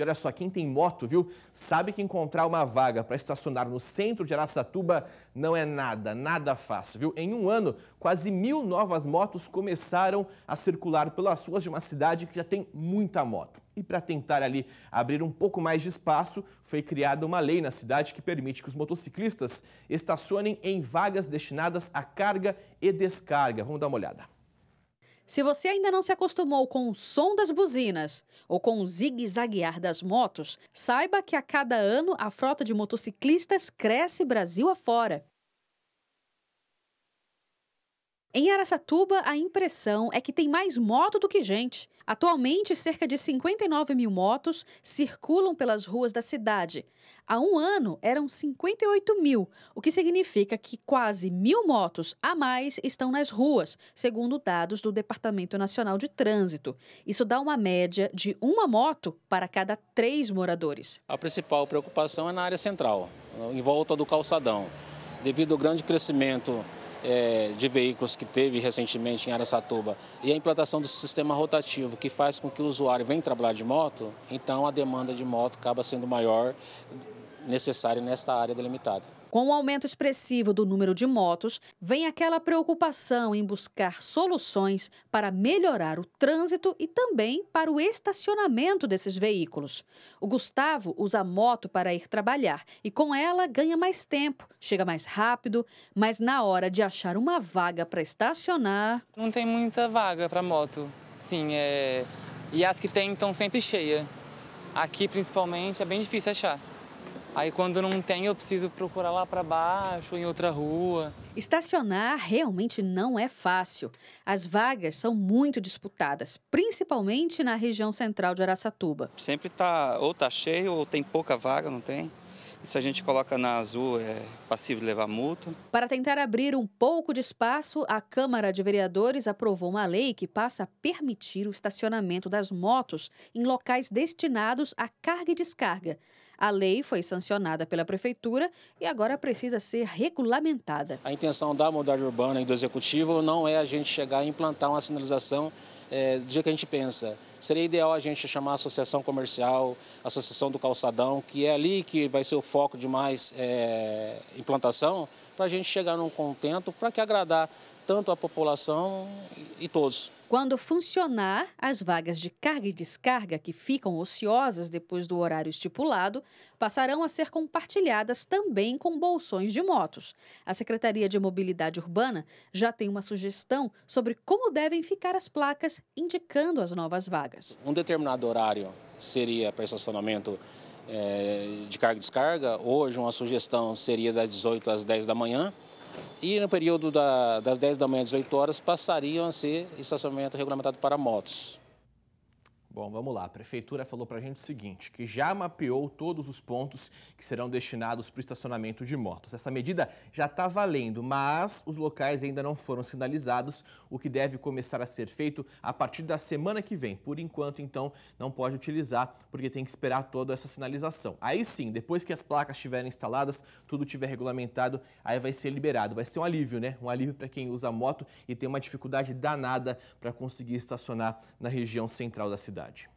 E olha só, quem tem moto, viu, sabe que encontrar uma vaga para estacionar no centro de Araçatuba não é nada, nada fácil, viu? Em um ano, quase mil novas motos começaram a circular pelas ruas de uma cidade que já tem muita moto. E para tentar ali abrir um pouco mais de espaço, foi criada uma lei na cidade que permite que os motociclistas estacionem em vagas destinadas a carga e descarga. Vamos dar uma olhada. Se você ainda não se acostumou com o som das buzinas ou com o zigue-zaguear das motos, saiba que a cada ano a frota de motociclistas cresce Brasil afora. Em Araçatuba, a impressão é que tem mais moto do que gente. Atualmente, cerca de 59 mil motos circulam pelas ruas da cidade. Há um ano, eram 58 mil, o que significa que quase mil motos a mais estão nas ruas, segundo dados do Departamento Nacional de Trânsito. Isso dá uma média de uma moto para cada três moradores. A principal preocupação é na área central, em volta do calçadão. Devido ao grande crescimento é, de veículos que teve recentemente em Aracatuba e a implantação do sistema rotativo, que faz com que o usuário venha trabalhar de moto, então a demanda de moto acaba sendo maior necessária nesta área delimitada. Com o aumento expressivo do número de motos, vem aquela preocupação em buscar soluções para melhorar o trânsito e também para o estacionamento desses veículos. O Gustavo usa a moto para ir trabalhar e com ela ganha mais tempo, chega mais rápido, mas na hora de achar uma vaga para estacionar. Não tem muita vaga para moto, sim. É... E as que tem estão sempre cheias. Aqui, principalmente, é bem difícil achar. Aí quando não tem, eu preciso procurar lá para baixo, em outra rua. Estacionar realmente não é fácil. As vagas são muito disputadas, principalmente na região central de Araçatuba. Sempre tá ou tá cheio ou tem pouca vaga, não tem? Se a gente coloca na azul, é passivo de levar multa. Para tentar abrir um pouco de espaço, a Câmara de Vereadores aprovou uma lei que passa a permitir o estacionamento das motos em locais destinados à carga e descarga. A lei foi sancionada pela Prefeitura e agora precisa ser regulamentada. A intenção da modalidade urbana e do Executivo não é a gente chegar e implantar uma sinalização é, do jeito que a gente pensa. Seria ideal a gente chamar a associação comercial, a associação do calçadão, que é ali que vai ser o foco de mais é, implantação, para a gente chegar num contento para que agradar tanto a população e todos. Quando funcionar, as vagas de carga e descarga que ficam ociosas depois do horário estipulado passarão a ser compartilhadas também com bolsões de motos. A Secretaria de Mobilidade Urbana já tem uma sugestão sobre como devem ficar as placas indicando as novas vagas. Um determinado horário seria para estacionamento é, de carga e descarga. Hoje, uma sugestão seria das 18 às 10 da manhã. E no período da, das 10 da manhã às 18 horas passariam a ser estacionamento regulamentado para motos. Bom, vamos lá. A prefeitura falou para a gente o seguinte, que já mapeou todos os pontos que serão destinados para o estacionamento de motos. Essa medida já está valendo, mas os locais ainda não foram sinalizados, o que deve começar a ser feito a partir da semana que vem. Por enquanto, então, não pode utilizar, porque tem que esperar toda essa sinalização. Aí sim, depois que as placas estiverem instaladas, tudo estiver regulamentado, aí vai ser liberado. Vai ser um alívio, né? Um alívio para quem usa moto e tem uma dificuldade danada para conseguir estacionar na região central da cidade oportunidade.